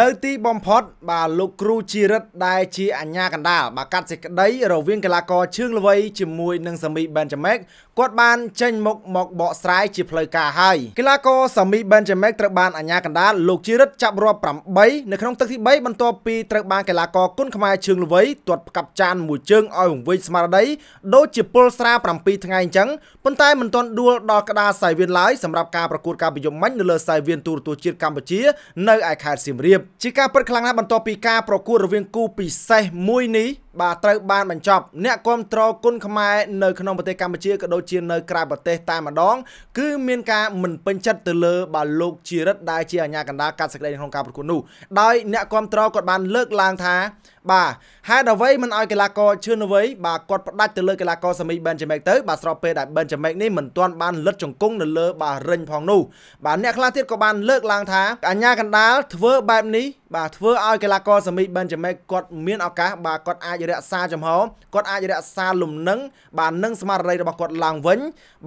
នៅទីបំផុតបាទលោកគ្រូជីរិតដែលជាអាញាកណ្ដាលបាទកាត់សេចក្តី រវាងកីឡាករឈឿងល្វីជាមួយនឹងសាមីបេនជាមិកគាត់បានចេញមុខមកបកស្រាយជាផ្លូវការហើយកីឡាករសាមីបេនជាមិកត្រូវបានអាញាកណ្ដាលលោកជីរិតចាប់រាប់8នៅក្នុងទឹកទី3បន្ទាប់ពីត្រូវបានកីឡាករគុណខ្មែរឈឿងល្វីទាត់ផ្កាប់ចានមួយជើងឲ្យវង្វេងស្មារតីដូចជាពលស្រា7ថ្ងៃអញ្ចឹងប៉ុន្តែមិនទាន់ដួលដល់ក្តារសៃវៀនឡើយសម្រាប់ការប្រកួតការប្រយុទ្ធមិញនៅលើសៃវៀនទូរទស្សន៍ជាតិកម្ពុជានៅឯខេត្តសៀមរាបរាបជាការពិតខ្លាំងណាស់បន្ទាប់ពីការប្រកួតរវាងគូពិសេសមួយនេះបាទត្រូវបានបញ្ចប់អ្នកគ្រប់គ្រងគុណខ្មែរនៅក្នុងប្រទេសកម្ពុជាក៏ដូចជានៅក្រៅប្រទេសតែម្ដងគឺមានការមិនពេញចិត្តទៅលើបាទលោកជីរិតដែលជាអាជ្ញាកណ្ដាលកាត់សេចក្តីក្នុងការប្រកួតនោះដោយអ្នកគ្រប់គ្រងគាត់បាន លើកឡើងថាបាទហេតុអ្វីមិនឲ្យកីឡាករឈឿនអ្វីបាទគាត់ផ្ដាច់ទៅលើកីឡាករសាមីប៊ិនជាមេកទៅបាទស្របពេលដែលប៊ិនជាមេកនេះមិនទាន់បានលិតជង្គង់នៅលើបាទរិញផងនោះបាទអ្នកខ្លះទៀតក៏បានលើកឡើងថាអាជ្ញាកណ្ដាលធ្វើបែបនេះបាទធ្វើឲ្យកីឡាករសាមីប៊ិនជាមេកគាត់មានឱកាសបាទគាត់អាចអាចរក្សាចំហគាត់អាចរក្សាលំនឹងបាទនិងស្មារតីរបស់គាត់ឡើងវិញ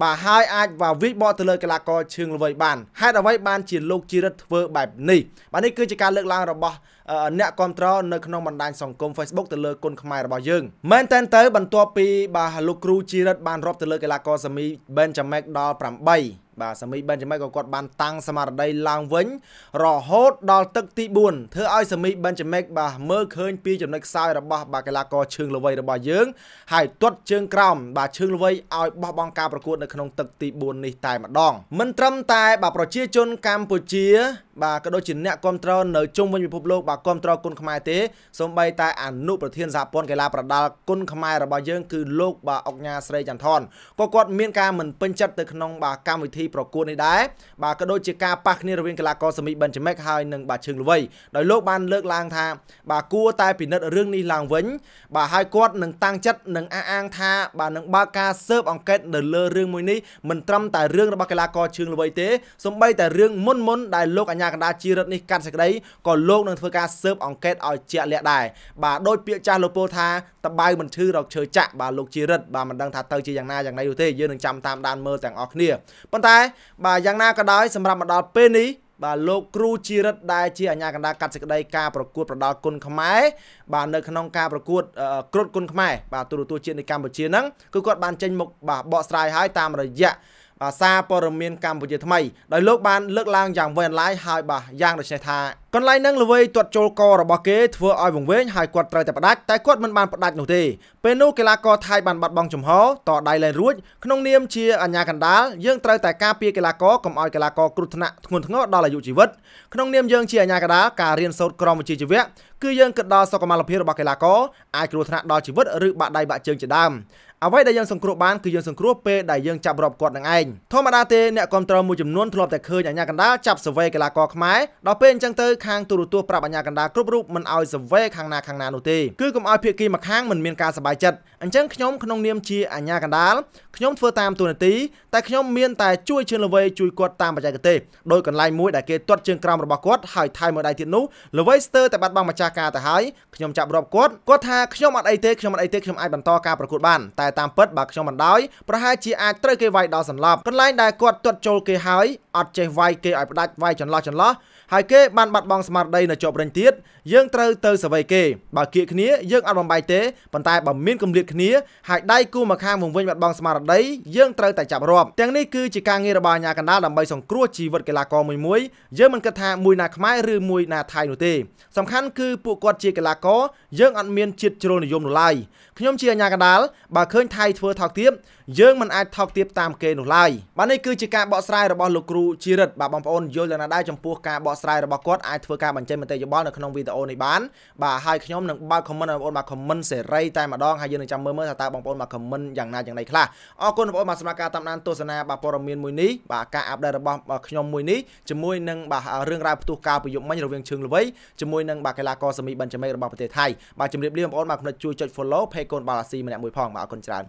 បាទហើយអាចបាទវិបកទៅលើកីឡាករឈើងល្វីបានហេតុអ្វីបានជាលោកជីរិតធ្វើបែបនេះបាទនេះគឺជាការលើកឡើងរបស់អ្នកគ្រប់គ្រងនៅក្នុងបណ្ដាញសង្គម Facebook ទៅលើគុណខ្មែររបស់យើងមែនតែនទៅបន្ទាប់ពីបាទលោកគ្រូជីរិតបានរាប់ទៅលើកីឡាករសាមី Benjamin ដល់8បាទសាមីបេនជាម៉េចក៏គាត់បានតាំងស្មារតីឡើងវិញរហូតដល់ទឹកទី4ធ្វើឲ្យសាមីបេនជាម៉េចបាទមើលឃើញពីចំណុចខ្សោយរបស់ បាទកីឡាករឈើងល្វីរបស់យើងហើយទាត់ជើងក្រោមបាទឈើងល្វីឲ្យបោះបង់ការប្រកួតនៅក្នុង ទឹកទី4នេះតែម្ដង មិនត្រឹមតែបាទប្រជាជនកម្ពុជាបាទក៏ដូចជាអ្នកគ្រប់គ្រងនៅជុំវិញពិភពលោកបាទគ្រប់គ្រងគុណខ្មែរទេសូម្បីតែអនុប្រធានសហព័ន្ធកីឡាប្រដាល់គុណខ្មែររបស់យើង គឺលោកបាទអុកញ៉ាស្រីចន្ទថនក៏គាត់មានការមិនពេញចិត្តទៅក្នុងបាទកម្មវិធីប្រកួតនេះដែរបាទក៏ដូចជាការប៉ះគ្នារវាងកីឡាករសមីបេនជាមិកហើយនិងបាទឈឹងល្វីដោយលោកបានលើកឡើងថាបាទគួរតែពិនិត្យរឿងនេះឡើងវិញបាទហើយគាត់នឹងតាំងចិត្តនិងអះអាងថាបាទនឹងបើកការស៊ើបអង្កេតនៅលើរឿងមួយនេះមិនត្រឹមតែរឿងរបស់កីឡាករឈឹងល្វីទេសូម្បីតែរឿងមុនមុនដែលលោកអញ្ញាញ្ញាកណ្ដាលជីរិតនេះកាត់សេចក្តីក៏លោកនឹងធ្វើការស៊ើបអង្កេតឲ្យជាក់លាក់ដែរបាទដោយពាក្យចាស់លោកពលថាតបៅមិនឈឺរកឈើចាក់បាទលោកជីរិតបាទមិនដឹងថាទៅជាយ៉ាងណាយ៉ាងណីនោះទេយើងនឹងចាំតាមដានមើលទាំងអស់គ្នាប៉ុន្តែបាទយ៉ាងណាក៏ដោយសម្រាប់មកដល់ពេលនេះបាទលោកគ្រូជីរិតដែលជាអាជ្ញាកណ្ដាលកាត់សេចក្តីការប្រកួតប្រដាល់គុណខ្មែរបាទនៅក្នុងការប្រកួតគ្រុតគុណខ្មែរបាទទូរទស្សន៍ជាតិនៃកម្ពុជាហ្នឹងគឺគាត់បានចេញមុខបាទបកស្រាយឲ្យតាមរយៈសារព័ត៌មានកម្ពុជាថ្មីដោយលោកបានលើកឡើងយ៉ាងវែងឡាយហើយបាទយ៉ាងដូចនេះថាកន្លែងនឹងល្វីទាត់ចូលករបស់គេធ្វើឲ្យវង្វេងហើយគាត់ត្រូវតែផ្ដាច់តែគាត់មិនបានផ្ដាច់នោះទេពេលនោះកីឡាករថៃបានបាត់បង់ចំហតដៃលែងរួចក្នុងនាមជាអាញាកណ្ដាលយើងត្រូវតែការពារកីឡាករកុំឲ្យកីឡាករគ្រោះថ្នាក់ធ្ងន់ធ្ងរដល់អាយុជីវិតក្នុងនាមយើងជាអាញាកណ្ដាលការរៀនសូត្រក្រមវិជ្ជាជីវៈគឺយើងគិតដល់សុខុមាលភាពរបស់កីឡាករអាចគ្រោះថ្នាក់ដល់ជីវិតឬបាក់ដៃបាក់ជើងជាដើមអ្វីដែលយើងសង្គ្រោះបានគឺយើងសង្គ្រោះពេលដែលយើងចាប់រាប់គាត់នឹងឯងធម្មតាទេអ្នកគ្រប់គ្រងមួយចំនួនធ្លាប់តែឃើញអាញាកណ្ដាលចាប់សវេកីឡាករខ្មែរដល់ពេលអញ្ចឹងទៅខាងទូរទស្សន៍ប្រាប់អាញាកណ្ដាលគ្រប់រូបមិនឲ្យសវេខាងណាខាងណានោះទេគឺកុំឲ្យភាគីម្ខាងមិនមានការសប្បាយចិត្តអញ្ចឹងខ្ញុំក្នុងនាមជាអាញាកណ្ដាលខ្ញុំធ្វើតាមទូនាទីតែខ្ញុំមានតែជួយជឿនល្វីជួយគាត់តាមបច្ចេកទេសដោយកន្លែងមួយដែលគេទាត់ជើងក្រោមរបស់គាត់ហើយថៃមួយដៃទៀតនោះល្វីស្ទើរតែបាត់បង់ម្ចាស់ការទៅហើយខ្ញុំចាប់រាប់គាត់គាត់ថាខ្ញុំអត់អីទេខ្ញុំអត់អីទេខ្ញុំអាចបន្តការប្រកួតបានតែតាមពិតបើខ្ញុំមិនដោយប្រហែលជាអាចត្រូវគេវាយដល់សន្លប់កន្លែងដែលគាត់ទាត់ចូលគេហើយអត់ចេះវាយគេឲ្យផ្ដាច់វាយចន្លោះចន្លោះហើយគេបានបាត់បង់ស្មារតីនៅជាប់រញទៀតយើងត្រូវទៅសវ័យគេបើគៀកគ្នាយើងអត់បំបីទេប៉ុន្តែបើមានកម្លៀតគ្នាហើយដៃគូមកខាងវង្វេញបាត់បង់ស្មារតីយើងត្រូវតែចាប់រាប់ទាំងនេះគឺជាការងាររបស់អាជ្ញាកណ្ដាលដើម្បីសង្គ្រោះជីវិតកីឡាករមួយមួយយើងមិនគិតថាមួយណាខ្មែរឬមួយណាថៃនោះទេសំខាន់គឺពួកគាត់ជាកីឡាករយើងអត់មានជាតិជ្រុលនិយមនោះឡើយខ្ញុំជាអាជ្ញាកណ្ដាលបើឃើញថៃធ្វើថោកទាបយើងមិនអាចថោកទាបតាមគេនោះឡើយបាទនេះគឺជាការបកស្រាយរបស់លោកគ្រូជីរិតបាទបងប្អូនយល់យ៉ាងណាដែរចំពោះការបកស្រាយរបស់គាត់អាចធ្វើការបញ្ចេញមតិយោបល់នៅក្នុងវីដេអូនេះបានបាទហើយខ្ញុំនឹងបើក comment បងប្អូនបាទ comment សេរីតែម្ដងហើយយើងនឹងចាំមើលមើលថាតើបងប្អូនបាទ comment យ៉ាងណាយ៉ាងណីខ្លះអរគុណបងប្អូនបាទសម្រាប់ការតាមដានទស្សនាបាទព័ត៌មានមួយនេះបាទការអាប់ដេតរបស់ខ្ញុំមួយនេះជាមួយនឹងបាទរឿងរ៉ាវផ្ទុះការប្រយុទ្ធមិញរវាងឈឹងល្វីជាមួយនឹងបាទកីឡាករសមីបិនចាមេរបស់ប្រទេសថៃបាទជម្រាបលាបងប្អូនបាទខ្ញុំជួយចុច follow page កូនបាល់អាស៊ីម្នាក់មួយផងបាទអរគុណច្រើន